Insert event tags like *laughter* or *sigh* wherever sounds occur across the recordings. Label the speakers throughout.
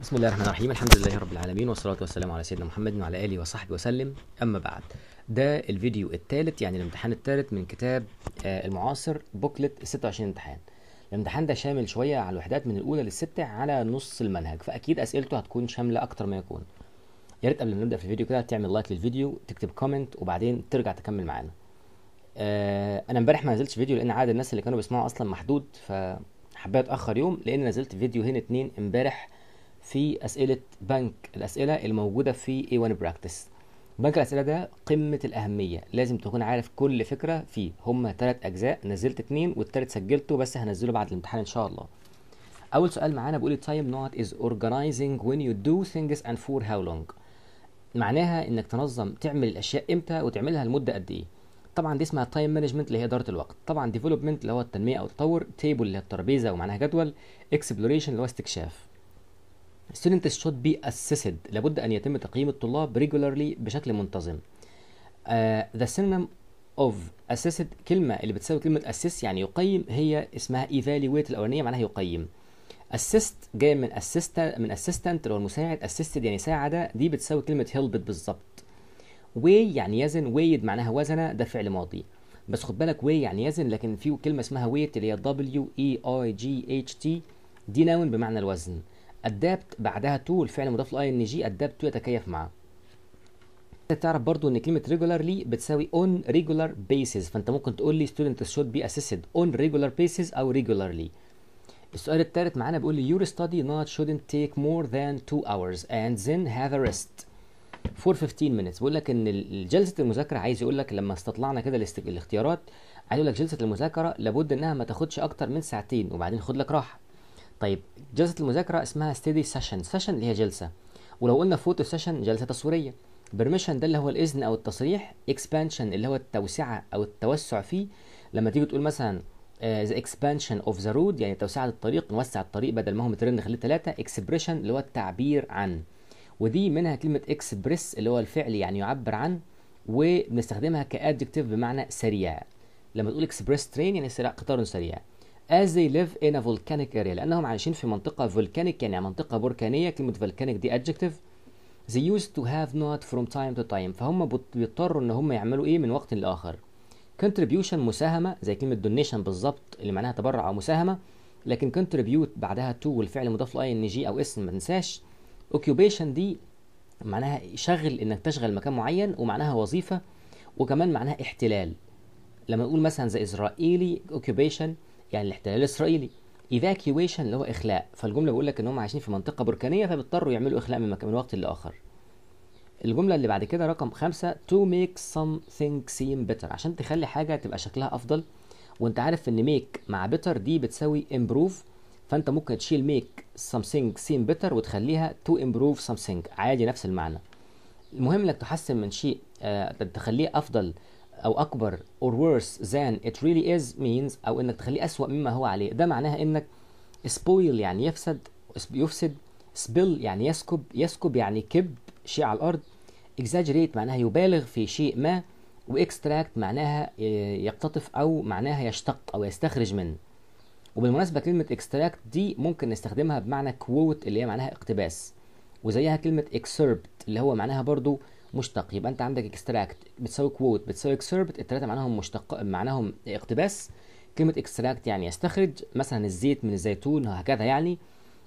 Speaker 1: بسم الله الرحمن الرحيم الحمد لله رب العالمين والصلاة والسلام على سيدنا محمد وعلى آله وصحبه وسلم أما بعد ده الفيديو الثالث يعني الامتحان الثالث من كتاب آه، المعاصر بوكلت 26 امتحان الامتحان ده شامل شوية على الوحدات من الأولى للستة على نص المنهج فأكيد أسئلته هتكون شاملة أكتر ما يكون يا ريت قبل ما نبدأ في الفيديو كده تعمل لايك للفيديو تكتب كومنت وبعدين ترجع تكمل معانا آه، انا امبارح ما نزلتش فيديو لان عدد الناس اللي كانوا بيسمعوا اصلا محدود فحبيت اتاخر يوم لان نزلت فيديو هنا اتنين امبارح في اسئله بنك الاسئله الموجوده في A1 براكتس بنك الاسئله ده قمه الاهميه لازم تكون عارف كل فكره فيه هما تلات اجزاء نزلت اتنين والتالت سجلته بس هنزله بعد الامتحان ان شاء الله اول سؤال معانا بيقول تايم نوت از organizing when you do things and for how long معناها انك تنظم تعمل الاشياء امتى وتعملها لمده قد ايه طبعا دي اسمها تايم مانجمنت اللي هي اداره الوقت طبعا ديفلوبمنت اللي هو التنميه او التطور تيبل اللي هي الترابيزه ومعناها جدول اكسبلوريشن اللي هو استكشاف students should be assessed لابد أن يتم تقييم الطلاب regularly بشكل منتظم uh, the synonym of assessed كلمة اللي بتساوي كلمة assess يعني يقيم هي اسمها evaluate الأولانية معناها يقيم assist جاي من assist من assistant اللي هو المساعد assisted يعني ساعد دي بتساوي كلمة helped بالظبط way يعني يزن ويد معناها وزنه ده فعل ماضي بس خد بالك way يعني يزن لكن في كلمه اسمها weight اللي هي w e i g h t دي ناون بمعنى الوزن ادابت بعدها تو الفعل مضاف لاي ان جي ادابت تو يتكيف معاه تعرف برضو ان كلمه regularly بتساوي on regular basis فانت ممكن تقول لي students should be assessed on regular basis او regularly السؤال الثالث معانا بيقول لي your study not shouldn't take more than 2 hours and then have a rest for 15 minutes بيقول لك ان جلسه المذاكره عايز يقول لك لما استطلعنا كده الاختيارات عايز يقول لك جلسه المذاكره لابد انها ما تاخدش اكتر من ساعتين وبعدين خد لك راحه طيب جلسه المذاكره اسمها ستدي سيشن سيشن اللي هي جلسه ولو قلنا فوتو سيشن جلسه تصويريه برميشن ده اللي هو الاذن او التصريح اكسبانشن اللي هو التوسعه او التوسع فيه لما تيجي تقول مثلا ذا اكسبانشن اوف ذا رود يعني توسعه الطريق نوسع الطريق بدل ما هو مترين نخليه ثلاثه اكسبريشن اللي هو التعبير عن ودي منها كلمه اكسبريس اللي هو الفعل يعني يعبر عن وبنستخدمها كادجكتيف بمعنى سريع لما تقول اكسبريس ترين يعني سريع قطار سريع as they live in a volcanic area لأنهم عايشين في منطقة volcanic يعني منطقة بركانية كلمة volcanic دي adjective they used to have not from time to time فهم بيضطروا ان هم يعملوا ايه من وقت لاخر contribution مساهمة زي كلمة donation بالظبط اللي معناها تبرع او مساهمة لكن contribute بعدها to والفعل مضاف ل ing او اسم ما تنساش occupation دي معناها شغل انك تشغل مكان معين ومعناها وظيفة وكمان معناها احتلال لما نقول مثلا the Israeli occupation يعني الاحتلال الاسرائيلي ايفاكيويشن اللي هو اخلاء فالجمله بيقول لك ان هم عايشين في منطقه بركانيه فبيضطروا يعملوا اخلاء من, مكان من وقت لاخر الجمله اللي بعد كده رقم خمسة to make something seem better عشان تخلي حاجه تبقى شكلها افضل وانت عارف ان ميك مع بيتر دي بتساوي امبروف فانت ممكن تشيل ميك something seem better وتخليها to improve something عادي نفس المعنى المهم انك تحسن من شيء آه، تخليه افضل او اكبر or worse than it really is means او انك تخليه اسوأ مما هو عليه ده معناها انك spoil يعني يفسد يفسد spill يعني يسكب يسكب يعني كب شيء على الارض exaggerate معناها يبالغ في شيء ما واكستراكت معناها يقتطف او معناها يشتق او يستخرج منه وبالمناسبة كلمة اكستراكت دي ممكن نستخدمها بمعنى quote اللي هي معناها اقتباس وزيها كلمة excerpt اللي هو معناها برضو مشتق يبقى انت عندك اكستراكت بتساوي كوت بتساوي اكسربت الثلاثه معناهم مشتق معناهم اقتباس كلمه اكستراكت يعني يستخرج مثلا الزيت من الزيتون هكذا يعني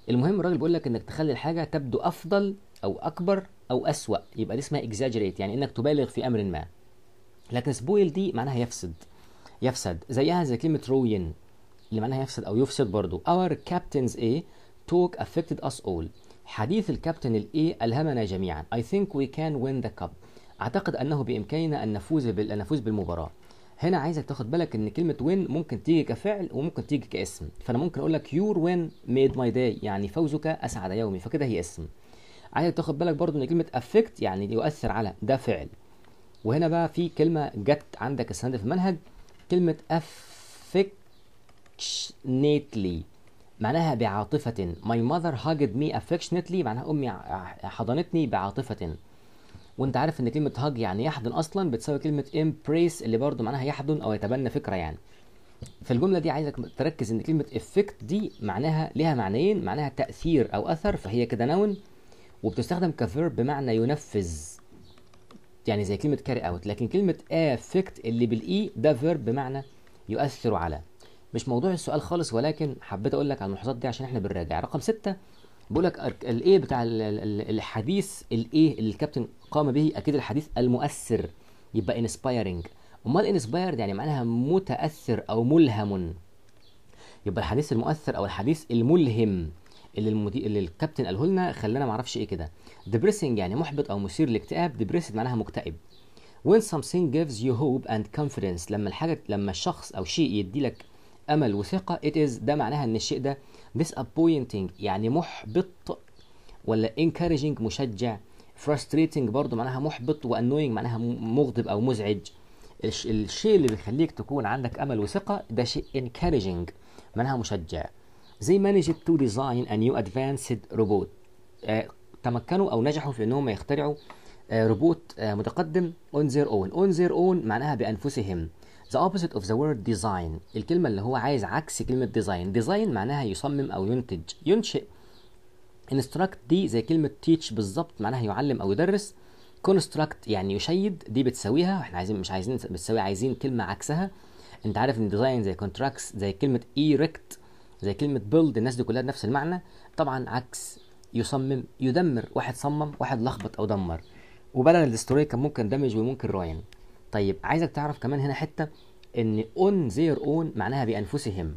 Speaker 1: المهم الراجل بيقول لك انك تخلي الحاجه تبدو افضل او اكبر او اسوا يبقى دي اسمها اكزاجريت يعني انك تبالغ في امر ما لكن سبويل دي معناها يفسد يفسد زيها زي كلمه روين اللي معناها يفسد او يفسد برضو our captains a talk affected us all حديث الكابتن الاي ألهمنا جميعا I think we can win the cup أعتقد أنه بإمكاننا أن نفوز بال... أن نفوز بالمباراة هنا عايزك تاخد بالك ان كلمه وين ممكن تيجي كفعل وممكن تيجي كاسم فانا ممكن اقول لك يور وين ميد ماي داي يعني فوزك اسعد يومي فكده هي اسم عايزك تاخد بالك برضو ان كلمه افكت يعني يؤثر على ده فعل وهنا بقى في كلمه جت عندك السنه في المنهج كلمه افكشنيتلي معناها بعاطفة My mother hugged me affectionately معناها أمي حضنتني بعاطفة وانت عارف ان كلمة hug يعني يحضن اصلا بتساوي كلمة embrace اللي برضو معناها يحضن او يتبنى فكرة يعني في الجملة دي عايزك تركز ان كلمة effect دي معناها ليها معنيين معناها تأثير او اثر فهي كده نون وبتستخدم كفيرب بمعنى ينفذ يعني زي كلمة carry out لكن كلمة affect اللي بالاي ده فيرب بمعنى يؤثر على مش موضوع السؤال خالص ولكن حبيت اقول لك على الملاحظات دي عشان احنا بنراجع رقم ستة بيقول لك الايه بتاع الحديث الايه اللي الكابتن قام به اكيد الحديث المؤثر يبقى انسبايرنج امال انسبايرد يعني معناها متاثر او ملهم يبقى الحديث المؤثر او الحديث الملهم اللي المدي... اللي الكابتن قاله لنا خلانا ما اعرفش ايه كده ديبريسنج يعني محبط او مثير للاكتئاب ديبريسد معناها مكتئب when something gives you hope and confidence لما الحاجه لما الشخص او شيء يدي لك امل وثقه it is ده معناها ان الشيء ده disappointing يعني محبط ولا encouraging مشجع frustrating برضو معناها محبط وانوينج معناها مغضب او مزعج الشيء اللي بيخليك تكون عندك امل وثقه ده شيء encouraging معناها مشجع زي managed to design a new advanced robot آه تمكنوا او نجحوا في انهم يخترعوا آه روبوت آه متقدم on their own on their own معناها بانفسهم The opposite of the word design الكلمة اللي هو عايز عكس كلمة design design معناها يصمم أو ينتج ينشئ instruct دي زي كلمة teach بالظبط معناها يعلم أو يدرس construct يعني يشيد دي بتساويها احنا عايزين مش عايزين بتساوي عايزين كلمة عكسها انت عارف ان design زي contracts زي كلمة erect زي كلمة build الناس دي كلها نفس المعنى طبعا عكس يصمم يدمر واحد صمم واحد لخبط او دمر وبدل الدستورية كان ممكن دمج وممكن راين طيب عايزك تعرف كمان هنا حته ان اون زير اون معناها بانفسهم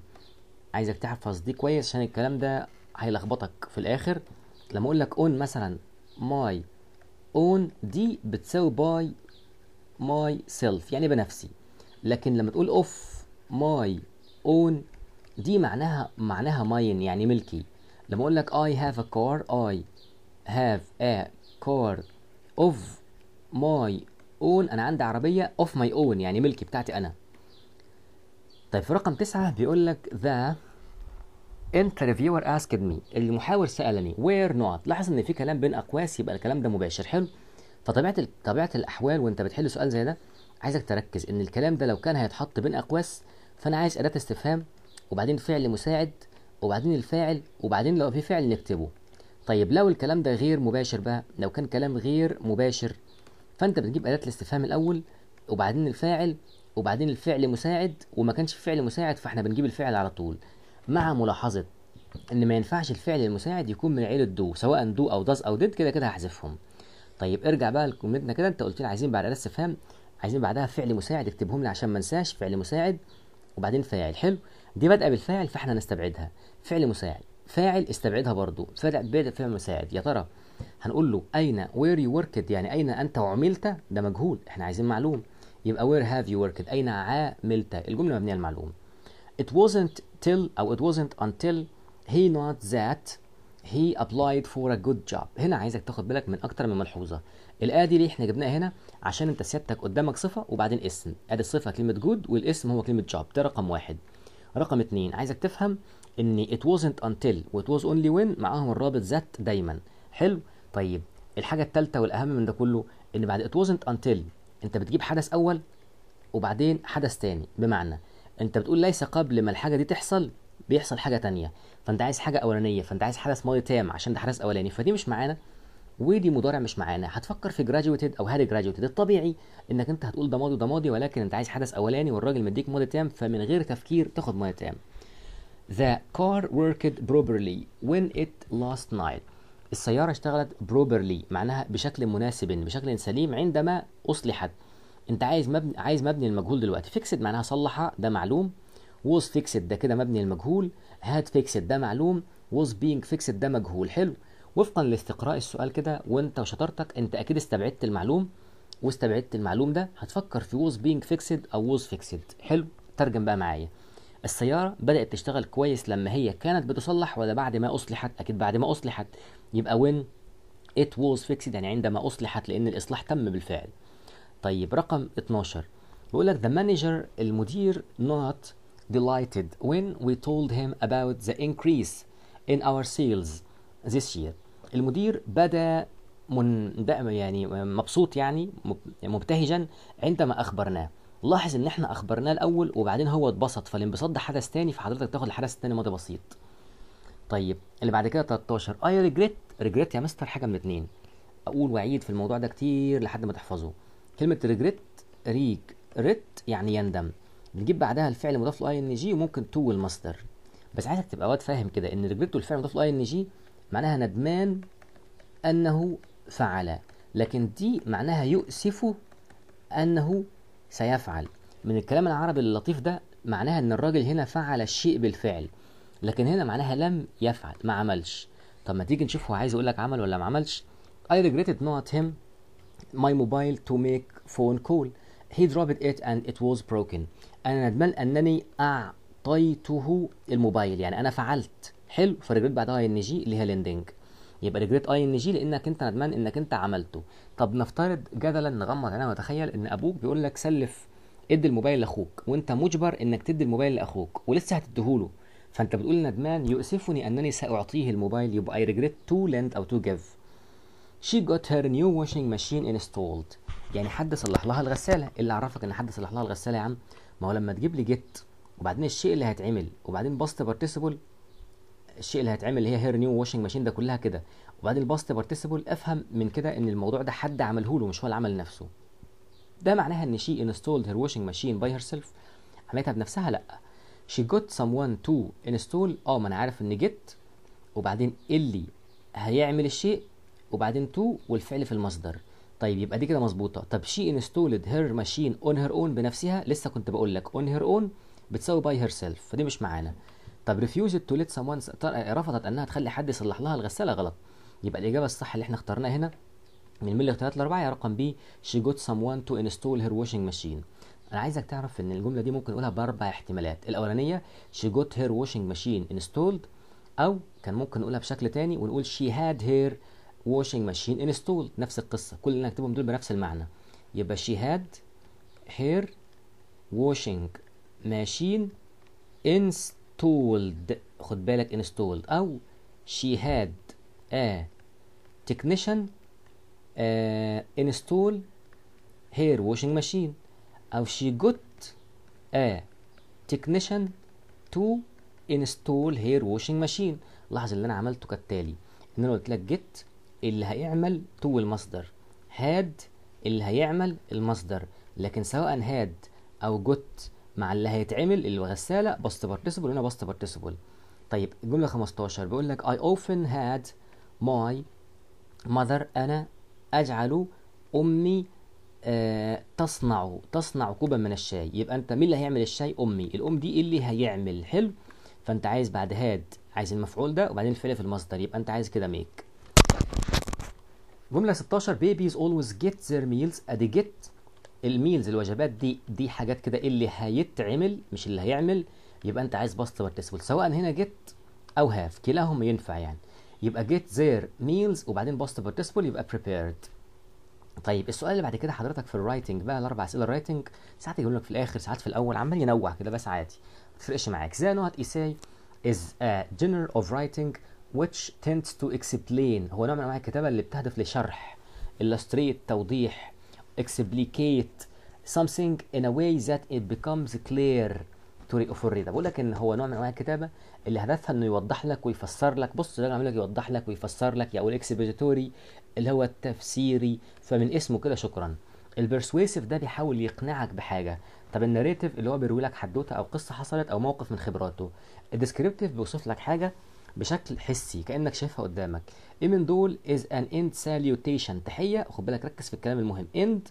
Speaker 1: عايزك تحفظ دي كويس عشان الكلام ده هيلخبطك في الاخر لما اقول لك اون مثلا ماي اون دي بتساوي باي ماي سيلف يعني بنفسي لكن لما تقول اوف ماي اون دي معناها معناها ماين يعني ملكي لما اقول لك اي هاف ا كار اي هاف ا كار اوف ماي اون انا عندي عربيه اوف ماي اون يعني ملكي بتاعتي انا طيب في رقم تسعة بيقول لك ذا interviewer asked me المحاور سألني وير نوت لاحظ ان في كلام بين اقواس يبقى الكلام ده مباشر حلو فطبيعه طبيعه الاحوال وانت بتحل سؤال زي ده عايزك تركز ان الكلام ده لو كان هيتحط بين اقواس فانا عايز اداه استفهام وبعدين فعل مساعد وبعدين الفاعل وبعدين لو في فعل نكتبه طيب لو الكلام ده غير مباشر بقى لو كان كلام غير مباشر فانت بتجيب اداه الاستفهام الاول وبعدين الفاعل وبعدين الفعل مساعد وما كانش فعل مساعد فاحنا بنجيب الفعل على طول مع ملاحظه ان ما ينفعش الفعل المساعد يكون من عيله دو سواء دو او داز او ديد كده كده هحذفهم طيب ارجع بقى لكومنتنا كده انت قلت لي عايزين بعد اداه استفهام عايزين بعدها فعل مساعد اكتبهم لي عشان ما انساش فعل مساعد وبعدين فاعل حلو دي بادئه بالفاعل فاحنا نستبعدها فعل مساعد فاعل استبعدها برضو فبدأت بدا فعل مساعد يا ترى هنقول له اين وير يو worked يعني اين انت عملت ده مجهول احنا عايزين معلوم يبقى وير هاف يو worked اين عاملت الجمله مبنيه على المعلوم it wasn't till او it wasn't until he not that he applied for a good job هنا عايزك تاخد بالك من اكتر من ملحوظه الآية دي ليه احنا جبناها هنا عشان انت سيادتك قدامك صفه وبعدين اسم ادي الصفه كلمه جود والاسم هو كلمه جوب ده رقم واحد رقم اتنين عايزك تفهم ان it wasn't until و it was only when معاهم الرابط ذات دايما حلو طيب الحاجه الثالثه والاهم من ده كله ان بعد ات wasn't until انت بتجيب حدث اول وبعدين حدث تاني بمعنى انت بتقول ليس قبل ما الحاجه دي تحصل بيحصل حاجه تانية فانت عايز حاجه اولانيه فانت عايز حدث ماضي تام عشان ده حدث اولاني فدي مش معانا ودي مضارع مش معانا هتفكر في جراجويتد او هاد جراجويتد الطبيعي انك انت هتقول ده ماضي وده ماضي ولكن انت عايز حدث اولاني والراجل مديك ماضي تام فمن غير تفكير تاخد ماضي تام The car worked properly when it last night السيارة اشتغلت بروبرلي معناها بشكل مناسب بشكل سليم عندما أصلحت أنت عايز مبني عايز مبني المجهول دلوقتي فيكسد معناها صلحة ده معلوم was fixed ده كده مبني المجهول had fixed ده معلوم was being fixed ده مجهول حلو وفقا لاستقراء السؤال كده وانت وشطارتك انت اكيد استبعدت المعلوم واستبعدت المعلوم ده هتفكر في was being fixed او was fixed حلو ترجم بقى معايا السيارة بدأت تشتغل كويس لما هي كانت بتصلح ولا بعد ما أصلحت أكيد بعد ما أصلحت يبقى when it was fixed يعني عندما أصلحت لأن الإصلاح تم بالفعل طيب رقم 12 بيقول لك the manager المدير not delighted when we told him about the increase in our sales this year المدير بدا من يعني مبسوط يعني مبتهجا عندما اخبرناه لاحظ ان احنا اخبرناه الاول وبعدين هو اتبسط فالانبساط ده حدث تاني فحضرتك تاخد الحدث التاني ماضي بسيط طيب اللي بعد كده 13 اي ريجريت ريجريت يا مستر حاجه من اتنين اقول واعيد في الموضوع ده كتير لحد ما تحفظه كلمه ريجريت ريج ريت يعني يندم بنجيب بعدها الفعل مضاف له اي ان جي وممكن تو والماستر. بس عايزك تبقى واد فاهم كده ان ريجريت والفعل مضاف له اي ان جي معناها ندمان انه فعل لكن دي معناها يؤسف انه سيفعل من الكلام العربي اللطيف ده معناها ان الراجل هنا فعل الشيء بالفعل لكن هنا معناها لم يفعل ما عملش طب ما تيجي نشوف هو عايز يقول لك عمل ولا ما عملش I regretted not him my mobile to make phone call he dropped it and it was broken انا ندمان انني اعطيته الموبايل يعني انا فعلت حلو فرجعت بعدها ان جي اللي هي ليندنج يبقى ريجريت اي ان جي لانك انت ندمان انك انت عملته طب نفترض جدلا نغمض عينينا ونتخيل ان ابوك بيقول لك سلف ادي الموبايل لاخوك وانت مجبر انك تدي الموبايل لاخوك ولسه هتديهوله فانت بتقول ندمان يؤسفني انني ساعطيه الموبايل يبقى اي ريجريت تو لاند او تو جيف شي جوت هير نيو واشنج ماشين انستولد يعني حد صلح لها الغساله إيه اللي عرفك ان حد صلح لها الغساله يا عم ما هو لما تجيب لي جيت وبعدين الشيء اللي هيتعمل وبعدين باست بارتيسيبل الشيء اللي هيتعمل اللي هي هير نيو واشنج ماشين ده كلها كده وبعد الباست بارتيسيبل افهم من كده ان الموضوع ده حد عمله له مش هو اللي عمل نفسه ده معناها ان شي انستولد هير واشنج ماشين باي هير سيلف عملتها بنفسها لا شي جوت سام وان تو انستول اه ما انا عارف ان جيت وبعدين اللي هيعمل الشيء وبعدين تو والفعل في المصدر طيب يبقى دي كده مظبوطه طب شي انستولد هير ماشين اون هير اون بنفسها لسه كنت بقول لك اون هير اون بتساوي باي هير سيلف فدي مش معانا طب ريفيوزد تو ليت سام رفضت انها تخلي حد يصلح لها الغساله غلط يبقى الاجابه الصح اللي احنا اخترناها هنا من ملي الاختيارات الاربعه هي رقم بي شي جوت سام وان تو انستول هير واشنج ماشين انا عايزك تعرف ان الجمله دي ممكن اقولها باربع احتمالات الاولانيه شي جوت هير واشنج ماشين انستولد او كان ممكن نقولها بشكل تاني ونقول شي هاد هير واشنج ماشين انستولد نفس القصه كل اللي نكتبهم دول بنفس المعنى يبقى شي هاد هير واشنج ماشين انستولد told خد بالك installed أو she had a technician uh, install hair washing machine أو she got a technician to install hair washing machine لاحظ اللي أنا عملته كالتالي إن أنا قلت لك get اللي هيعمل to المصدر had اللي هيعمل المصدر لكن سواء had أو got مع اللي هيتعمل الغساله باست بارتيسيبل هنا باست بارتيسيبل طيب الجمله 15 بيقول لك I often had my mother انا اجعل امي آه تصنع تصنع كوبا من الشاي يبقى انت مين اللي هيعمل الشاي امي الام دي اللي هيعمل حلو فانت عايز بعد هاد عايز المفعول ده وبعدين الفعل في المصدر يبقى انت عايز كده ميك جمله 16 babies always get their meals at get الميلز الوجبات دي دي حاجات كده اللي هيتعمل مش اللي هيعمل يبقى انت عايز باست بارتيسيبل سواء هنا جيت او هاف كلاهما ينفع يعني يبقى جيت زير ميلز وبعدين باست بارتيسيبل يبقى بريبيرد طيب السؤال اللي بعد كده حضرتك في الرايتنج بقى الاربع اسئله الرايتنج ساعات يقول لك في الاخر ساعات في الاول عمال ينوع كده بس عادي ما تفرقش معاك زي اي ساي از ا genre اوف رايتنج which tends to explain هو نوع من انواع الكتابه اللي بتهدف لشرح illustrate توضيح explicate something in a way that it becomes clear to for reader بقول لك ان هو نوع من انواع الكتابه اللي هدفها انه يوضح لك ويفسر لك بص ده انا لك يوضح لك ويفسر لك او يعني الاكسبيجيتوري اللي هو التفسيري فمن اسمه كده شكرا البرسويسيف ده بيحاول يقنعك بحاجه طب الناريتيف اللي هو بيروي لك حدوته او قصه حصلت او موقف من خبراته الديسكريبتيف بيوصف لك حاجه بشكل حسي كانك شايفها قدامك ايه من دول از ان اند سالوتيشن تحيه خد بالك ركز في الكلام المهم اند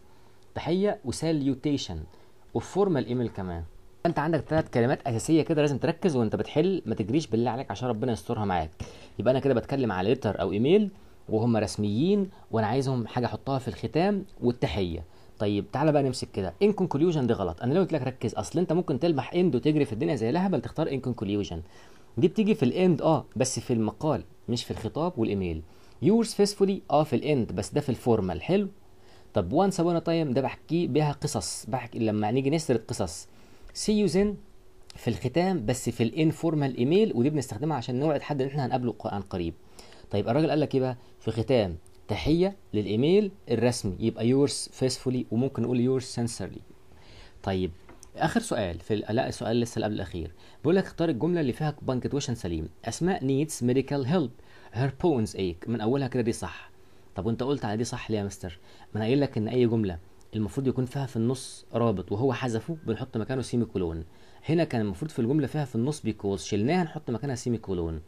Speaker 1: تحيه وساليوتيشن وفورمال ايميل كمان انت عندك ثلاث كلمات اساسيه كده لازم تركز وانت بتحل ما تجريش بالله عليك عشان ربنا يسترها معاك يبقى انا كده بتكلم على ليتر او ايميل وهم رسميين وانا عايزهم حاجه احطها في الختام والتحيه طيب تعالى بقى نمسك كده ان كونكلوجن دي غلط انا لو قلت لك ركز اصل انت ممكن تلمح اند وتجري في الدنيا زي لهبل تختار ان كونكلوجن دي بتيجي في الاند اه بس في المقال مش في الخطاب والايميل يورز فيسفولي اه في الاند بس ده في الفورمال حلو طب وانس سابونا تايم ده بحكي بيها قصص بحكي لما نيجي نسرد قصص سي يو زين في الختام بس في الانفورمال ايميل ودي بنستخدمها عشان نوعد حد ان احنا هنقابله عن قريب طيب الراجل قال لك ايه بقى في ختام تحيه للايميل الرسمي يبقى يورز فيسفولي وممكن نقول يورز سنسرلي طيب اخر سؤال في لا السؤال لسه اللي قبل الاخير بيقول لك اختار الجمله اللي فيها بنكتويشن سليم اسماء نيدز ميديكال هيلب هير بونز ايك من اولها كده دي صح طب وانت قلت على دي صح ليه يا مستر ما انا قايل لك ان اي جمله المفروض يكون فيها في النص رابط وهو حذفه بنحط مكانه سيمي كولون هنا كان المفروض في الجمله فيها في النص بيكوز شلناها نحط مكانها سيمي كولون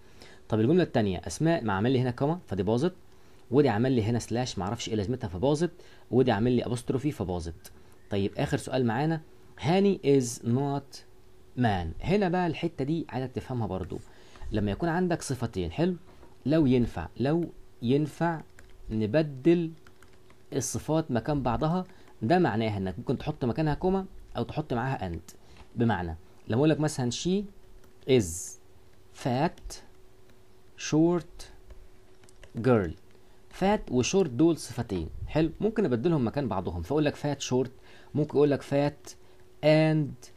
Speaker 1: طب الجمله الثانيه اسماء ما عمل لي هنا كوما فدي باظت ودي عمل لي هنا سلاش ما اعرفش ايه لازمتها فباظت ودي عمل لي ابوستروفي فباظت طيب اخر سؤال معانا هاني از نوت مان هنا بقى الحتة دي عايزك تفهمها برضو لما يكون عندك صفتين حلو لو ينفع لو ينفع نبدل الصفات مكان بعضها ده معناها انك ممكن تحط مكانها كوما او تحط معاها انت بمعنى لما اقول لك مثلا شي از فات شورت جيرل فات وشورت دول صفتين حلو ممكن ابدلهم مكان بعضهم فاقول لك فات شورت ممكن اقول لك فات and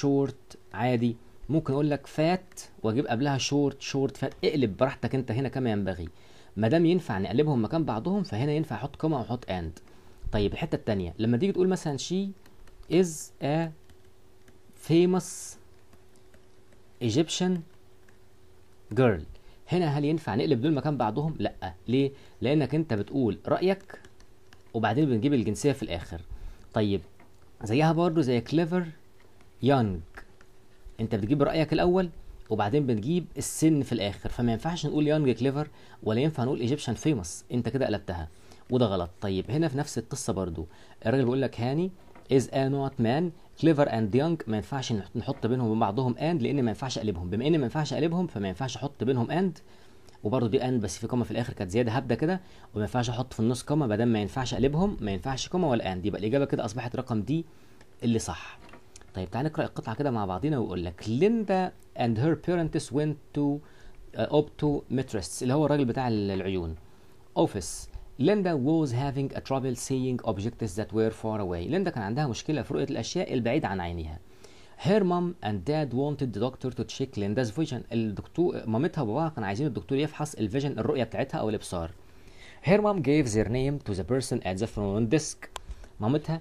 Speaker 1: short عادي ممكن اقول لك فات واجيب قبلها شورت شورت فات اقلب براحتك انت هنا كما ينبغي ما دام ينفع نقلبهم مكان بعضهم فهنا ينفع احط كما واحط اند طيب الحته الثانيه لما تيجي تقول مثلا شي از ا famous Egyptian girl هنا هل ينفع نقلب دول مكان بعضهم لا ليه لانك انت بتقول رايك وبعدين بنجيب الجنسيه في الاخر طيب زيها برضو زي كليفر يانج انت بتجيب رايك الاول وبعدين بنجيب السن في الاخر فما ينفعش نقول يانج كليفر ولا ينفع نقول ايجيبشن فيموس انت كده قلبتها وده غلط طيب هنا في نفس القصه برضو الراجل بيقول لك هاني از ا نوت مان كليفر اند يونج ما ينفعش نحط بينهم وبين بعضهم اند لان ما ينفعش اقلبهم بما ان ما ينفعش اقلبهم فما ينفعش احط بينهم اند وبرده دي ان بس في كومه في الاخر كانت زياده هبده كده وما ينفعش احط في النص كومه ما دام ما ينفعش اقلبهم ما ينفعش كومه ولا ان دي يبقى الاجابه كده اصبحت رقم دي اللي صح طيب تعال نقرا القطعه كده مع بعضينا ويقول لك ليندا اند هير بيرنتس وينت تو اوبتو مترست اللي هو الراجل بتاع العيون اوفيس ليندا ووز هافينج ا ترابل سيينج objects ذات وير فار اواي ليندا كان عندها مشكله في رؤيه الاشياء البعيده عن عينيها هير مام اند داد وونتد دكتور تو تشيك لينداز فيجن الدكتور مامتها وباباها كانوا عايزين الدكتور يفحص الفيجن الرؤية بتاعتها أو الإبصار. هير مام جيف ذير نيم تو ذا بيرسون ات ذا فرونت ديسك مامتها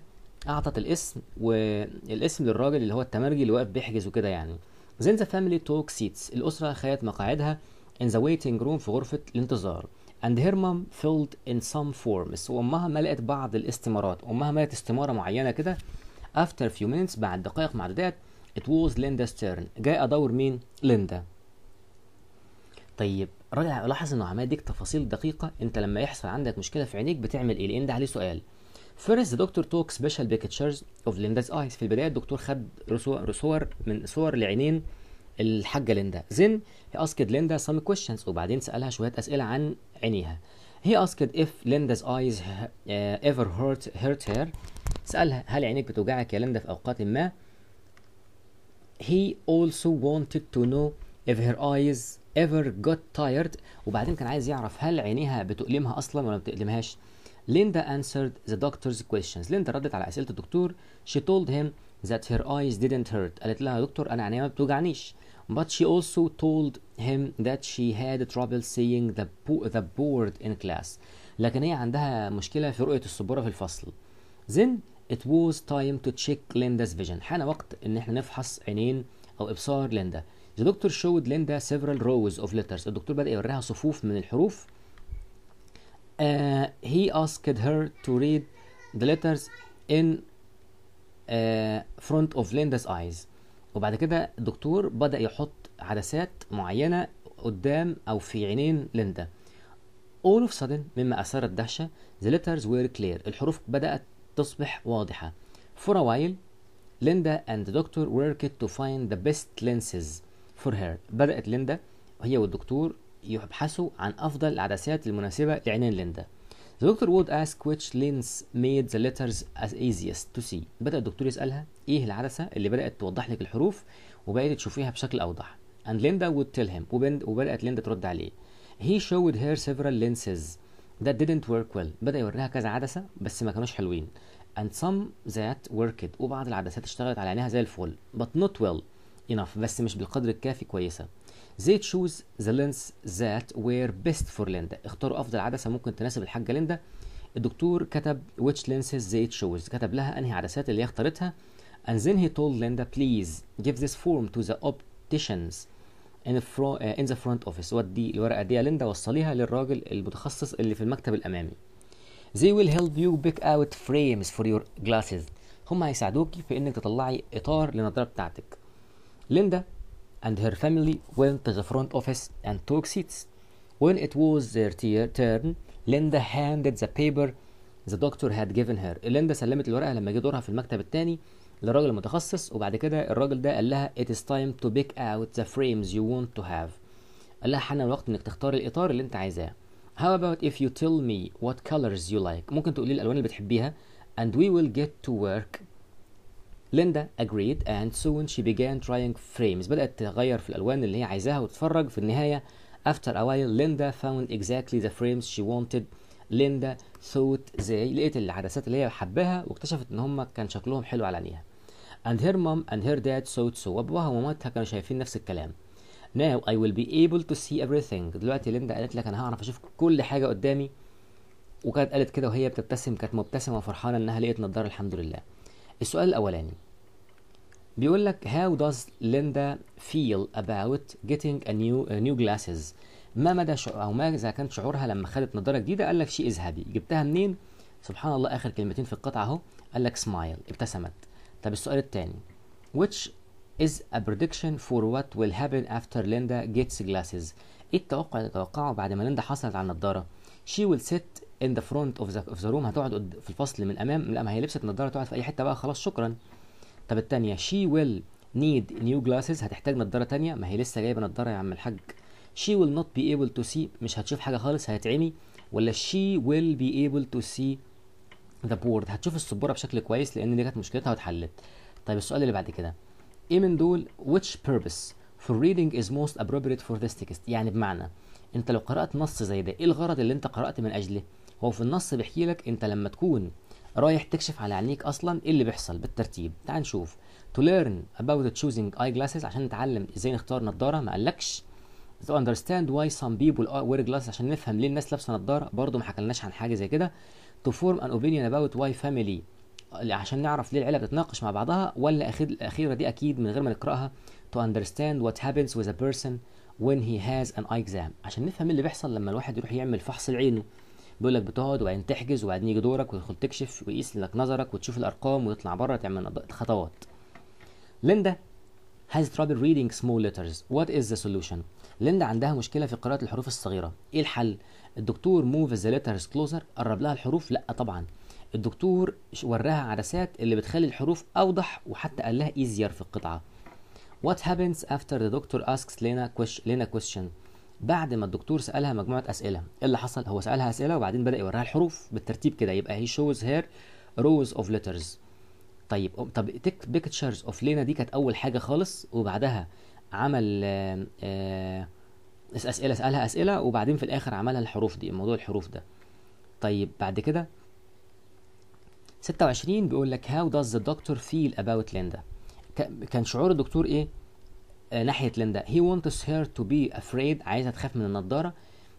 Speaker 1: أعطت الاسم والاسم للراجل اللي هو التمرجي اللي واقف بيحجز وكده يعني. زين ذا فاميلي توك سيتس الأسرة خدت مقاعدها in the waiting room في غرفة الانتظار. and her mom filled in some forms وامها ملأت بعض الاستمارات امها ملأت استمارة معينة كده after few minutes بعد دقائق معدودات It was Linda's turn جاي أدور مين؟ ليندا طيب راجع لاحظ إنه عمال يديك تفاصيل دقيقة أنت لما يحصل عندك مشكلة في عينيك بتعمل إيه؟ لأن ده عليه سؤال First the doctor took special pictures of Linda's eyes في البداية الدكتور خد صور من صور لعينين الحاجة ليندا Then he asked Linda some questions وبعدين سألها شوية أسئلة عن عينيها He asked if Linda's eyes uh, ever hurt hurt her سألها هل عينيك بتوجعك يا ليندا في أوقات ما؟ he also wanted to know if her eyes ever got tired وبعدين كان عايز يعرف هل عينيها بتؤلمها اصلا ولا ما بتؤلمهاش Linda answered the doctor's questions ليندا ردت على اسئله الدكتور she told him that her eyes didn't hurt قالت لها دكتور انا عينيا ما بتوجعنيش but she also told him that she had trouble seeing the, bo the board in class لكن هي عندها مشكله في رؤيه السبوره في الفصل then It was time to check Linda's vision حان وقت إن إحنا نفحص عينين أو إبصار ليندا The doctor showed Linda several rows of letters الدكتور بدأ يوريها صفوف من الحروف uh, He asked her to read the letters in uh, front of Linda's eyes وبعد كده الدكتور بدأ يحط عدسات معينة قدام أو في عينين ليندا All of a sudden مما أثار الدهشة the letters were clear الحروف بدأت تصبح واضحة For a while Linda and the doctor worked to find the best lenses for her بدأت ليندا هي والدكتور يبحثوا عن أفضل العدسات المناسبة لعينين ليندا The doctor would ask which lens made the letters as easiest to see. بدأ الدكتور يسألها إيه العدسة اللي بدأت توضح لك الحروف وبقيت تشوفيها بشكل أوضح. And Linda would tell him وبدأت ليندا ترد عليه. He showed her several lenses that didn't work well. بدأ يوريها كذا عدسة بس ما كانوش حلوين. and some that worked وبعض العدسات اشتغلت على عينيها زي الفل but not well enough بس مش بالقدر الكافي كويسة they choose the lens that were best for ليندا اختاروا أفضل عدسة ممكن تناسب الحاجة ليندا الدكتور كتب which lenses they chose كتب لها أنهي عدسات اللي هي اختارتها and then he told ليندا please give this form to the opticians in, in the front office ودي الورقة دي يا ليندا وصليها للراجل المتخصص اللي في المكتب الأمامي they will help you pick out frames for your glasses هم هيساعدوك في انك تطلعي اطار للنضاره بتاعتك ليندا and her family went to the front office and took seats when it was their turn Linda handed the paper the doctor had given her ليندا سلمت الورقه لما جه دورها في المكتب الثاني للراجل المتخصص وبعد كده الراجل ده قال لها it is time to pick out the frames you want to have قال لها حان الوقت انك تختار الاطار اللي انت عايزاه How about if you tell me what colors you like ممكن تقولي الألوان اللي بتحبيها and we will get to work Linda agreed and soon she began trying frames بدأت تغير في الألوان اللي هي عايزاها وتتفرج في النهاية after a while Linda found exactly the frames she wanted Linda thought they لقيت العدسات اللي هي حباها واكتشفت ان هم كان شكلهم حلو على عينيها and her mom and her dad thought so وابوها ومامتها كانوا شايفين نفس الكلام now I will be able to see everything دلوقتي ليندا قالت لك انا هعرف اشوف كل حاجه قدامي وكانت قالت كده وهي بتبتسم كانت مبتسمه وفرحانه انها لقيت نضاره الحمد لله السؤال الاولاني بيقول لك how does Linda feel about getting a new a new glasses ما مدى شعور او ما اذا كان شعورها لما خدت نضاره جديده قال لك شي از هابي جبتها منين سبحان الله اخر كلمتين في القطعه اهو قال لك سمايل ابتسمت طب السؤال الثاني which is a prediction for what will happen after Linda gets glasses ايه التوقع اللي توقعه بعد ما ليندا حصلت على النضاره she will sit in the front of the, of the room هتقعد في الفصل من امام لا ما هي لبست نضاره تقعد في اي حته بقى خلاص شكرا طب الثانيه she will need new glasses هتحتاج نضاره ثانيه ما هي لسه جايبه نضاره يا عم الحاج she will not be able to see مش هتشوف حاجه خالص هيتعمي ولا she will be able to see the board هتشوف السبوره بشكل كويس لان دي كانت مشكلتها واتحلت طيب السؤال اللي بعد كده ايه من دول which purpose for reading is most appropriate for this text يعني بمعنى انت لو قرأت نص زي ده ايه الغرض اللي انت قرأت من اجله هو في النص بيحكي لك انت لما تكون رايح تكشف على عينيك اصلا ايه اللي بيحصل بالترتيب تعال نشوف to learn about choosing eyeglasses عشان نتعلم ازاي نختار نظاره ما قالكش to understand why some people wear glasses عشان نفهم ليه الناس لابسه نظاره برضه ما حكلناش عن حاجه زي كده to form an opinion about why family عشان نعرف ليه العيله بتتناقش مع بعضها ولا أخير الاخيره دي اكيد من غير ما نقراها to understand what happens with a person when he has an eye exam عشان نفهم اللي بيحصل لما الواحد يروح يعمل فحص لعينه بيقول لك بتقعد وبعدين تحجز وبعدين يجي دورك وتدخل تكشف ويقيس لك نظرك وتشوف الارقام وتطلع بره تعمل خطوات ليندا has trouble reading small letters what is the solution ليندا عندها مشكله في قراءه الحروف الصغيره ايه الحل الدكتور move the letters closer قرب لها الحروف لا طبعا الدكتور وراها عدسات اللي بتخلي الحروف أوضح وحتى قال لها إيزير في القطعة What happens after the doctor asks Lena Lena question بعد ما الدكتور سألها مجموعة أسئلة إيه اللي حصل هو سألها أسئلة وبعدين بدأ يوراها الحروف بالترتيب كده يبقى هي shows her rows of letters طيب طب بيكتشرز اوف لينا دي كانت اول حاجه خالص وبعدها عمل آه، اسئله سالها اسئله وبعدين في الاخر عملها الحروف دي موضوع الحروف ده طيب بعد كده 26 بيقول لك هاو داز ذا دكتور فيل اباوت ليندا كان شعور الدكتور ايه آه ناحيه ليندا هي wants هير تو بي افريد عايزها تخاف من النضاره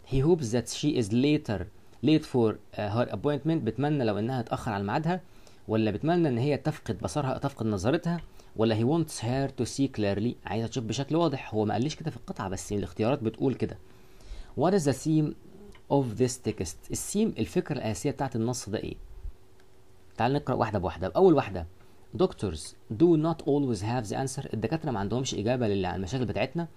Speaker 1: هي هوبز ذات شي از ليتر ليت فور هير ابوينتمنت بتمنى لو انها اتاخر على ميعادها ولا بتمنى ان هي تفقد بصرها تفقد نظرتها ولا هي wants هير تو سي كليرلي عايزه تشوف بشكل واضح هو ما قاليش كده في القطعه بس الاختيارات بتقول كده وات از ذا سيم اوف ذيس تكست الثيم الفكره الاساسيه بتاعت النص ده ايه تعال نقرا واحده بواحده اول واحده doctors do not always have the answer الدكاتره ما عندهمش اجابه للمشاكل بتاعتنا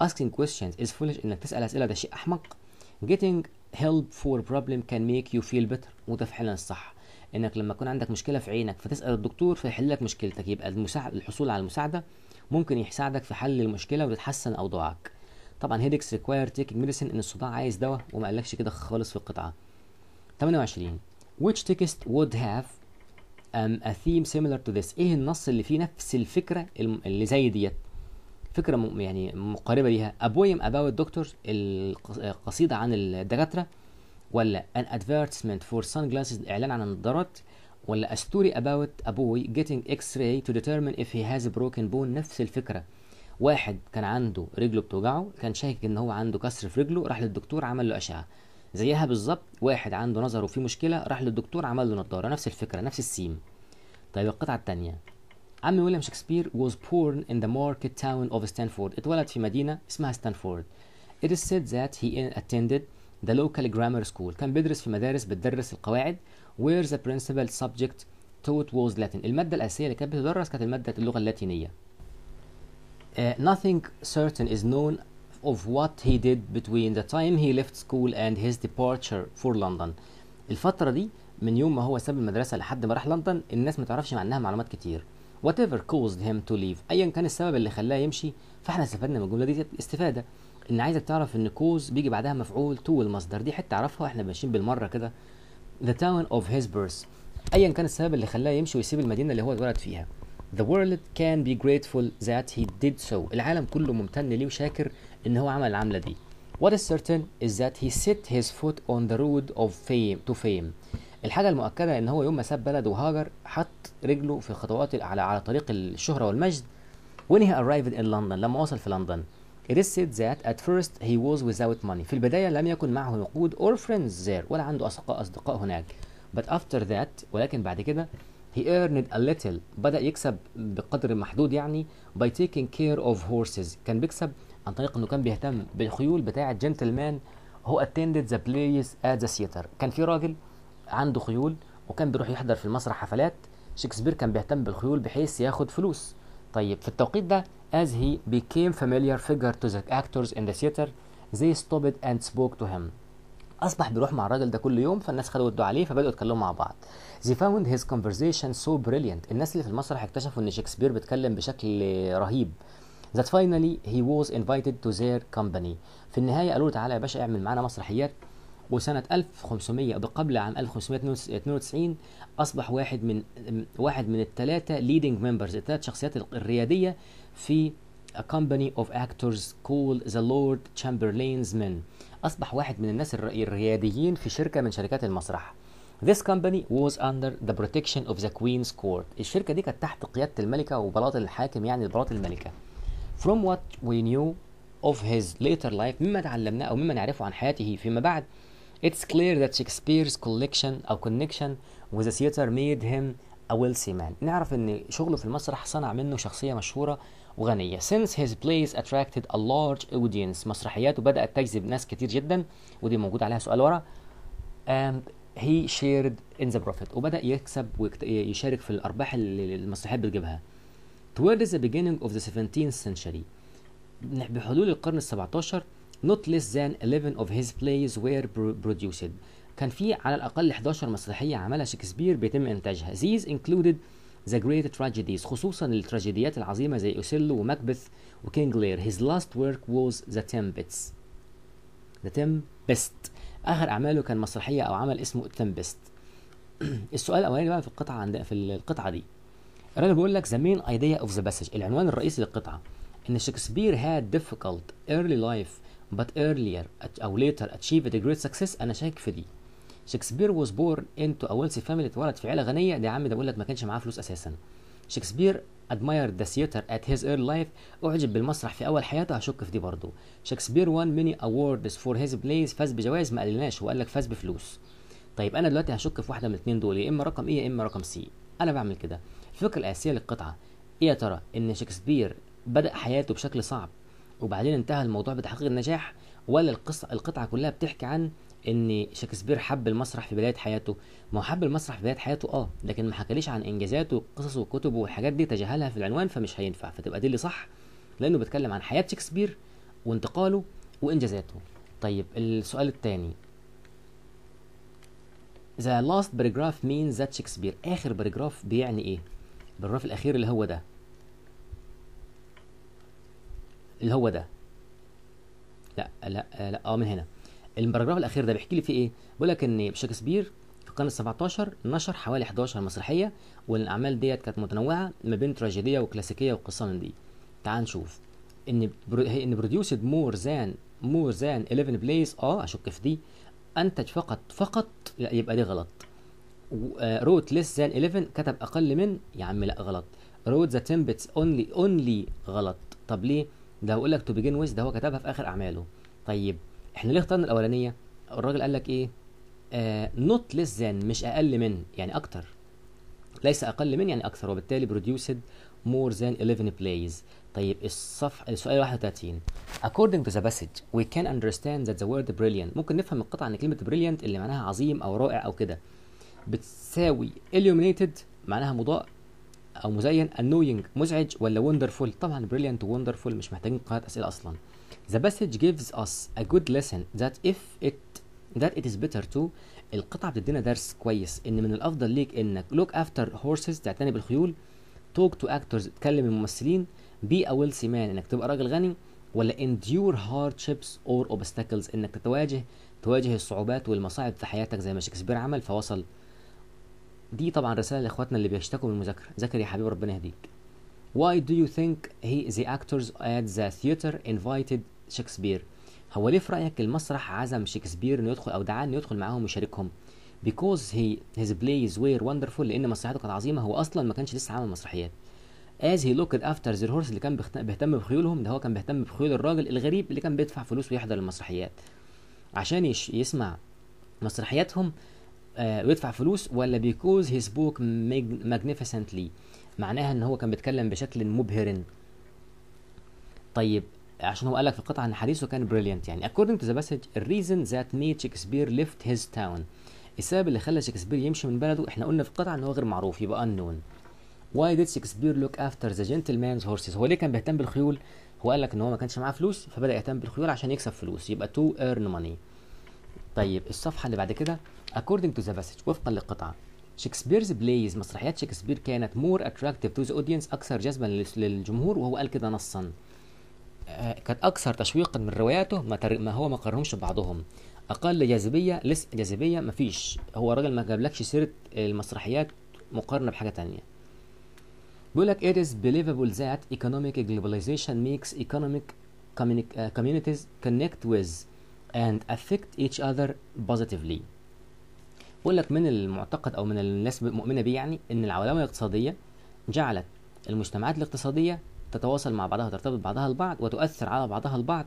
Speaker 1: asking questions is foolish انك تسال اسئله ده شيء احمق getting help for problem can make you feel better وده فعلا الصح انك لما يكون عندك مشكله في عينك فتسال الدكتور فيحل لك مشكلتك يبقى المساعد الحصول على المساعده ممكن يساعدك في حل المشكله وتتحسن اوضاعك طبعا هيدكس ريكواير تيكينج ميديسن ان الصداع عايز دواء وما قالكش كده خالص في القطعه 28 which text would have um, a theme similar to this ايه النص اللي فيه نفس الفكره اللي زي ديت فكره م- يعني مقاربه ليها a poem about doctors القصيده عن الدكاتره ولا an advertisement for sunglasses اعلان عن النظارات ولا a story about a boy getting x-ray to determine if he has a broken bone نفس الفكره واحد كان عنده رجله بتوجعه كان شاكك ان هو عنده كسر في رجله راح للدكتور عمل له اشعه زيها بالظبط واحد عنده نظره في مشكله راح للدكتور عمل له نضاره نفس الفكره نفس السيم طيب القطعه الثانيه عم ويليام شكسبير was born in the market town of Stanford اتولد في مدينه اسمها ستانفورد It is said that he attended the local grammar school كان بيدرس في مدارس بتدرس القواعد where the principal subject taught was Latin المادة الأساسية اللي كانت بتدرس كانت المادة اللغة اللاتينية uh, Nothing certain is known of what he did between the time he left school and his departure for London الفترة دي من يوم ما هو ساب المدرسة لحد ما راح لندن الناس ما تعرفش عنها معلومات كتير whatever caused him to leave ايا كان السبب اللي خلاه يمشي فاحنا استفدنا من الجملة دي استفادة ان عايزك تعرف ان كوز بيجي بعدها مفعول تو المصدر دي حتة اعرفها احنا ماشيين بالمرة كده the town of his birth ايا كان السبب اللي خلاه يمشي ويسيب المدينة اللي هو اتولد فيها The world can be grateful that he did so. العالم كله ممتن ليه وشاكر ان هو عمل العمله دي What is certain is that he set his foot on the road of fame to fame الحاجة المؤكدة ان هو يوم ما ساب بلده وهاجر حط رجله في خطوات على على طريق الشهرة والمجد when he arrived in London لما وصل في لندن It is said that at first he was without money في البداية لم يكن معه نقود or friends there ولا عنده أصدقاء أصدقاء هناك but after that ولكن بعد كده he earned a little بدأ يكسب بقدر محدود يعني by taking care of horses كان بيكسب عن طريق انه كان بيهتم بالخيول بتاعه جنتلمان هو اتندد ذا بلايز ات ذا سيتر كان في راجل عنده خيول وكان بيروح يحضر في المسرح حفلات شكسبير كان بيهتم بالخيول بحيث ياخد فلوس طيب في التوقيت ده as he became familiar figure to the actors in the theater they stopped and spoke to him أصبح بيروح مع الراجل ده كل يوم فالناس خدوا ودوا عليه فبدأوا يتكلموا مع بعض they found his conversation so brilliant الناس اللي في المسرح اكتشفوا إن شكسبير بيتكلم بشكل رهيب that finally he was invited to their company في النهايه قالوا له تعالى يا باشا اعمل معانا مسرحيات وسنة 1500 قبل عام 1592 أصبح واحد من واحد من الثلاثة leading members الثلاث شخصيات الريادية في a company of actors called the Lord Chamberlain's Men أصبح واحد من الناس الرياديين في شركة من شركات المسرح This company was under the protection of the Queen's Court الشركة دي كانت تحت قيادة الملكة وبلاط الحاكم يعني بلاط الملكة from what we knew of his later life مما تعلمناه أو مما نعرفه عن حياته فيما بعد it's clear that Shakespeare's collection أو connection with the theater made him a wealthy man نعرف أن شغله في المسرح صنع منه شخصية مشهورة وغنية since his plays attracted a large audience مسرحياته بدأت تجذب ناس كتير جدا ودي موجود عليها سؤال ورا and um, he shared in the profit وبدأ يكسب ويشارك في الأرباح اللي المسرحيات بتجيبها towards the beginning of the 17th century بحلول القرن ال 17 not less than 11 of his plays were produced كان في على الأقل 11 مسرحية عملها شكسبير بيتم إنتاجها these included the great tragedies خصوصا التراجيديات العظيمة زي أوسيلو وماكبث وكينج لير his last work was The Tempest The Tempest آخر أعماله كان مسرحية أو عمل اسمه Tempest *clears throat* السؤال الأولاني بقى في القطعة عند في القطعة دي الراجل بيقول لك ذا مين ايديا اوف ذا باسج العنوان الرئيسي للقطعه ان شكسبير had difficult early life but earlier او later achieved a great success انا شاك في دي شكسبير was born into a wealthy family اتولد في عيله غنيه ده يا عم ده بيقول لك ما كانش معاه فلوس اساسا شكسبير admired the theater at his early life أعجب بالمسرح في أول حياته هشك في دي برضه شكسبير won many awards for his plays فاز بجوائز ما قالناش وقال لك فاز بفلوس طيب أنا دلوقتي هشك في واحدة من الاثنين دول يا إما رقم إيه يا إما رقم سي أنا بعمل كده الفكرة الأساسية للقطعة إيه يا ترى إن شكسبير بدأ حياته بشكل صعب وبعدين انتهى الموضوع بتحقيق النجاح ولا القصة القطعة كلها بتحكي عن ان شكسبير حب المسرح في بدايه حياته ما هو حب المسرح في بدايه حياته اه لكن ما حكاليش عن انجازاته وقصصه وكتبه والحاجات دي تجاهلها في العنوان فمش هينفع فتبقى دي اللي صح لانه بيتكلم عن حياه شكسبير وانتقاله وانجازاته طيب السؤال الثاني The last paragraph means that Shakespeare آخر paragraph بيعني إيه؟ بالرف الاخير اللي هو ده اللي هو ده لا لا لا اه من هنا الباراجراف الاخير ده بيحكي لي فيه ايه بيقول لك ان شكسبير في القرن ال17 نشر حوالي 11 مسرحيه والاعمال ديت كانت متنوعه ما بين تراجيديه وكلاسيكيه وقصه من دي تعال نشوف ان برو... ان بروديوسد مور ذان مور ذان 11 بلايز اه اشك في دي انتج فقط فقط لا يبقى دي غلط روت ليس ذان 11 كتب اقل من يا عم لا غلط روت ذا تمبتس اونلي اونلي غلط طب ليه ده هقول لك تو بيجن ويز ده هو كتبها في اخر اعماله طيب احنا ليه اخترنا الاولانيه الراجل قال لك ايه نوت ليس ذان مش اقل من يعني اكتر ليس اقل من يعني اكثر وبالتالي produced مور ذان 11 بلايز طيب الصفحه السؤال 31 according to the passage we can understand that the word brilliant ممكن نفهم القطعه ان كلمه brilliant اللي معناها عظيم او رائع او كده بتساوي illuminated معناها مضاء او مزين annoying مزعج ولا wonderful طبعا brilliant wonderful مش محتاجين قناة اسئله اصلا the passage gives us a good lesson that if it that it is better to القطعه بتدينا درس كويس ان من الافضل ليك انك look after horses تعتني بالخيول talk to actors تكلم الممثلين be a wealthy man انك تبقى راجل غني ولا endure hardships or obstacles انك تتواجه تواجه الصعوبات والمصاعب في حياتك زي ما شكسبير عمل فوصل دي طبعا رساله لاخواتنا اللي بيشتكوا من المذاكره ذاكر يا حبيبي ربنا يهديك Why do you think he, the actors at the theater invited Shakespeare? هو ليه في رأيك المسرح عزم شكسبير إنه يدخل أو دعاه إنه يدخل معاهم ويشاركهم؟ Because he, his plays were wonderful لأن مسرحياته كانت عظيمة هو أصلا ما كانش لسه عامل مسرحيات. As he looked after the horse اللي كان بيهتم بخيولهم ده هو كان بيهتم بخيول الراجل الغريب اللي كان بيدفع فلوس ويحضر المسرحيات. عشان يش, يسمع مسرحياتهم آه، ويدفع فلوس ولا بيكوز هي سبوك ماجنيفيسنتلي معناها ان هو كان بيتكلم بشكل مبهر طيب عشان هو قال لك في القطعه ان حديثه كان بريليانت يعني according to the passage the reason that made Shakespeare left his town السبب اللي خلى شكسبير يمشي من بلده احنا قلنا في القطعه ان هو غير معروف يبقى unknown why did Shakespeare look after the gentleman's horses هو ليه كان بيهتم بالخيول هو قال لك ان هو ما كانش معاه فلوس فبدا يهتم بالخيول عشان يكسب فلوس يبقى to earn money طيب الصفحه اللي بعد كده according to the passage وفقا للقطعه شكسبيرز بلايز مسرحيات شكسبير كانت مور اتراكتيف تو ذا اودينس اكثر جذبا للجمهور وهو قال كده نصا آه كانت اكثر تشويقا من رواياته ما, تر... ما هو ما قارنهمش ببعضهم اقل جاذبيه لس جاذبيه ما فيش هو راجل ما جابلكش سيره المسرحيات مقارنه بحاجه تانية بيقول لك it is believable that economic globalization makes economic آه، communities connect with and affect each other positively بقول لك من المعتقد او من الناس مؤمنه بيه يعني ان العولمه الاقتصاديه جعلت المجتمعات الاقتصاديه تتواصل مع بعضها وترتبط بعضها البعض وتؤثر على بعضها البعض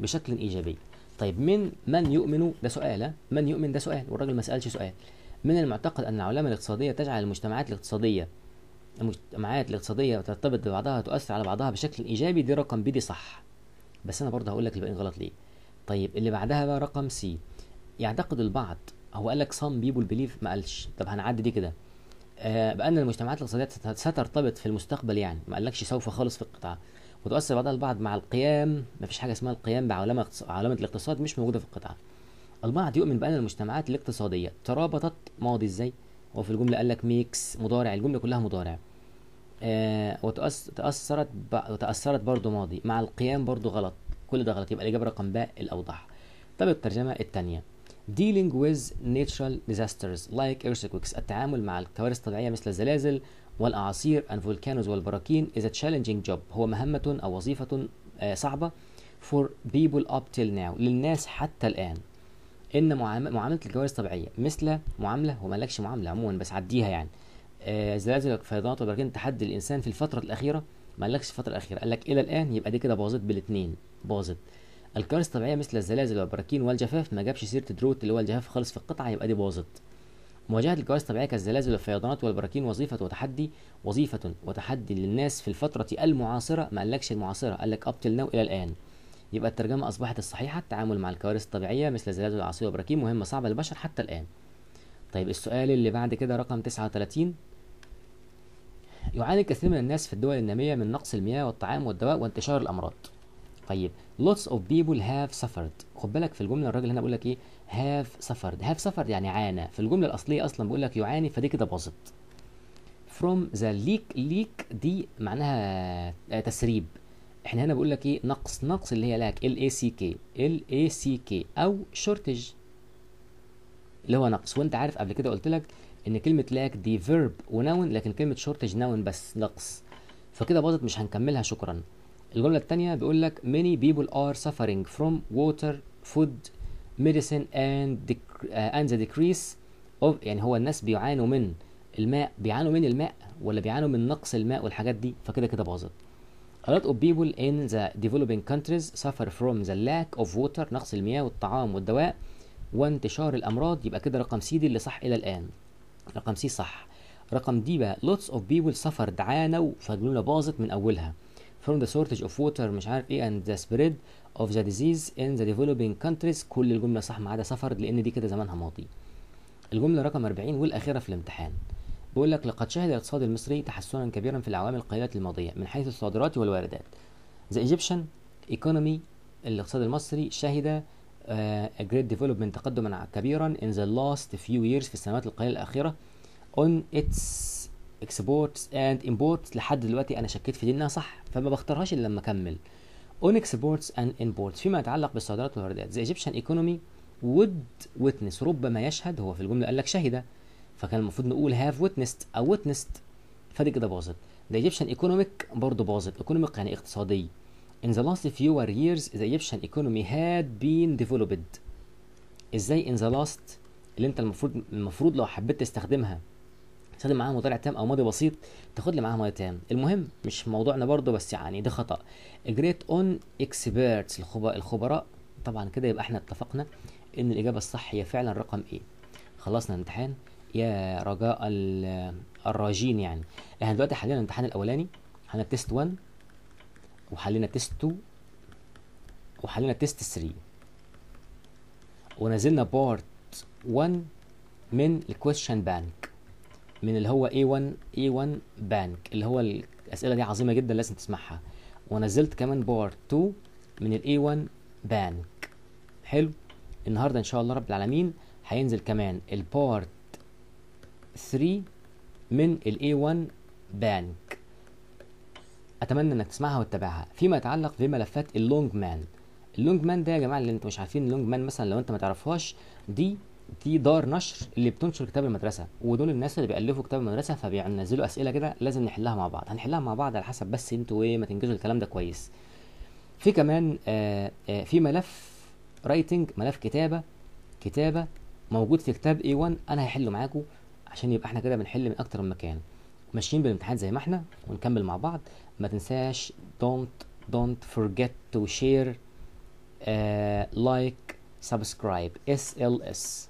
Speaker 1: بشكل ايجابي طيب من من يؤمن ده سؤال من يؤمن ده سؤال والراجل ما سالش سؤال من المعتقد ان العولمه الاقتصاديه تجعل المجتمعات الاقتصاديه المجتمعات الاقتصاديه ترتبط ببعضها تؤثر على بعضها بشكل ايجابي دي رقم بي دي صح بس انا برضه هقول لك الباقيين غلط ليه طيب اللي بعدها بقى رقم سي يعتقد البعض هو قال لك some people believe ما قالش طب هنعدي دي كده آه بأن المجتمعات الاقتصادية سترتبط في المستقبل يعني ما قالكش سوف خالص في القطاع وتؤثر بعضها البعض مع القيام ما فيش حاجة اسمها القيام بعلامة علامة الاقتصاد مش موجودة في القطاع البعض يؤمن بأن المجتمعات الاقتصادية ترابطت ماضي ازاي وفي الجملة قال لك ميكس مضارع الجملة كلها مضارع آه وتأثرت وتأثرت برضو ماضي مع القيام برضو غلط كل ده غلط يبقى الإجابة رقم ب الأوضح طب الترجمة الثانية dealing with natural disasters like earthquakes التعامل مع الكوارث الطبيعية مثل الزلازل والأعاصير and volcanoes والبراكين is a challenging job هو مهمة أو وظيفة آه، صعبة for people up till now للناس حتى الآن إن معاملة الكوارث الطبيعية مثل معاملة هو مالكش معاملة عموما بس عديها يعني آه، زلازل الفيضانات والبراكين تحدي الإنسان في الفترة الأخيرة مالكش الفترة الأخيرة قال لك إلى الآن يبقى دي كده باظت بالاثنين باظت الكوارث الطبيعيه مثل الزلازل والبراكين والجفاف ما جابش سيره دروت اللي هو الجفاف خالص في القطعه يبقى دي باظت مواجهه الكوارث الطبيعيه كالزلازل والفيضانات والبراكين وظيفه وتحدي وظيفه وتحدي للناس في الفتره المعاصره ما قالكش المعاصره قال لك ابتل تل الى الان يبقى الترجمه اصبحت الصحيحه التعامل مع الكوارث الطبيعيه مثل الزلازل والعاصفه والبراكين مهمه صعبه للبشر حتى الان طيب السؤال اللي بعد كده رقم 39 يعاني كثير من الناس في الدول النامية من نقص المياه والطعام والدواء وانتشار الأمراض طيب lots of people have suffered خد بالك في الجمله الراجل هنا بيقول لك ايه have suffered have suffered يعني عانى في الجمله الاصليه اصلا بيقول لك يعاني فدي كده باظت from the leak leak دي معناها آه، تسريب احنا هنا بيقول لك ايه نقص نقص اللي هي لاك ال اي سي كي ال اي سي كي او شورتج اللي هو نقص وانت عارف قبل كده قلت لك ان كلمه لاك دي فيرب ونون لكن كلمه شورتج نون بس نقص فكده باظت مش هنكملها شكرا الجملة التانية بيقول لك many people are suffering from water, food, medicine and, uh, and the decrease of يعني هو الناس بيعانوا من الماء بيعانوا من الماء ولا بيعانوا من نقص الماء والحاجات دي فكده كده باظت. A lot of people in the developing countries suffer from the lack of water نقص المياه والطعام والدواء وانتشار الأمراض يبقى كده رقم سي دي اللي صح إلى الآن. رقم سي صح. رقم دي بقى lots of people suffered عانوا فالجملة باظت من أولها. from the shortage of water مش عارف ايه and the spread of the disease in the developing countries كل الجملة صح ما عدا سفر لأن دي كده زمانها ماضي. الجملة رقم 40 والأخيرة في الامتحان. بيقول لك لقد شهد الاقتصاد المصري تحسنا كبيرا في العوام القليلة الماضية من حيث الصادرات والواردات. The Egyptian economy الاقتصاد المصري شهد آه, a great development تقدما كبيرا in the last few years في السنوات القليلة الأخيرة on its اكسبورتس اند امبورتس لحد دلوقتي انا شكيت في دي انها صح فما بختارهاش الا لما اكمل اون اكسبورتس اند امبورتس فيما يتعلق بالصادرات والواردات زي ايجيبشن ايكونومي وود ويتنس ربما يشهد هو في الجمله قال لك شهد فكان المفروض نقول هاف ويتنست او ويتنست فدي كده باظت ذا ايجيبشن ايكونوميك برضه باظت ايكونوميك يعني اقتصادي In the last few years the Egyptian economy had been developed ازاي in the last اللي انت المفروض المفروض لو حبيت تستخدمها تاخد معاها مضارع تام او ماضي بسيط تاخد لي معاها ماضي تام المهم مش موضوعنا برضو بس يعني ده خطا جريت اون اكسبيرتس الخبراء طبعا كده يبقى احنا اتفقنا ان الاجابه الصح هي فعلا رقم ايه خلصنا الامتحان يا رجاء الراجين يعني احنا دلوقتي حلينا الامتحان الاولاني حلينا تيست 1 وحلينا تيست 2 وحلينا تيست 3 ونزلنا بارت 1 من الكويشن بانك من اللي هو A1 A1 بانك اللي هو الاسئله دي عظيمه جدا لازم تسمعها ونزلت كمان بارت 2 من ال A1 بانك حلو النهارده ان شاء الله رب العالمين هينزل كمان البارت 3 من ال A1 بانك اتمنى انك تسمعها وتتابعها فيما يتعلق بملفات اللونج مان اللونج مان ده يا جماعه اللي انتوا مش عارفين اللونج مان مثلا لو انت ما تعرفهاش دي في دار نشر اللي بتنشر كتاب المدرسه ودول الناس اللي بيالفوا كتاب المدرسه فبينزلوا اسئله كده لازم نحلها مع بعض هنحلها مع بعض على حسب بس انتوا ايه ما تنجزوا الكلام ده كويس في كمان آآ آه، آآ آه، في ملف رايتنج ملف كتابه كتابه موجود في كتاب اي 1 انا هحله معاكم عشان يبقى احنا كده بنحل من اكتر من مكان ماشيين بالامتحان زي ما احنا ونكمل مع بعض ما تنساش دونت دونت فورجيت تو شير لايك سبسكرايب اس ال اس